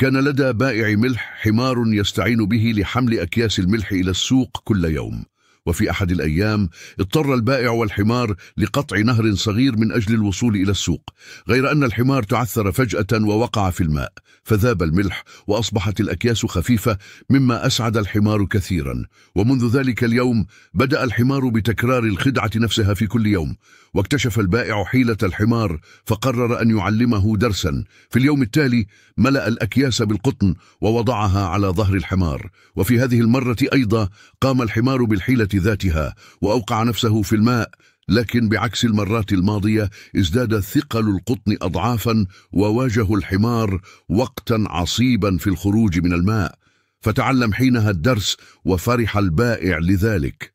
كان لدى بائع ملح حمار يستعين به لحمل أكياس الملح إلى السوق كل يوم وفي أحد الأيام اضطر البائع والحمار لقطع نهر صغير من أجل الوصول إلى السوق غير أن الحمار تعثر فجأة ووقع في الماء فذاب الملح وأصبحت الأكياس خفيفة مما أسعد الحمار كثيرا ومنذ ذلك اليوم بدأ الحمار بتكرار الخدعة نفسها في كل يوم واكتشف البائع حيلة الحمار فقرر أن يعلمه درسا في اليوم التالي ملأ الأكياس بالقطن ووضعها على ظهر الحمار وفي هذه المرة أيضا قام الحمار بالحيلة ذاتها وأوقع نفسه في الماء لكن بعكس المرات الماضية ازداد ثقل القطن أضعافا وواجه الحمار وقتا عصيبا في الخروج من الماء فتعلم حينها الدرس وفرح البائع لذلك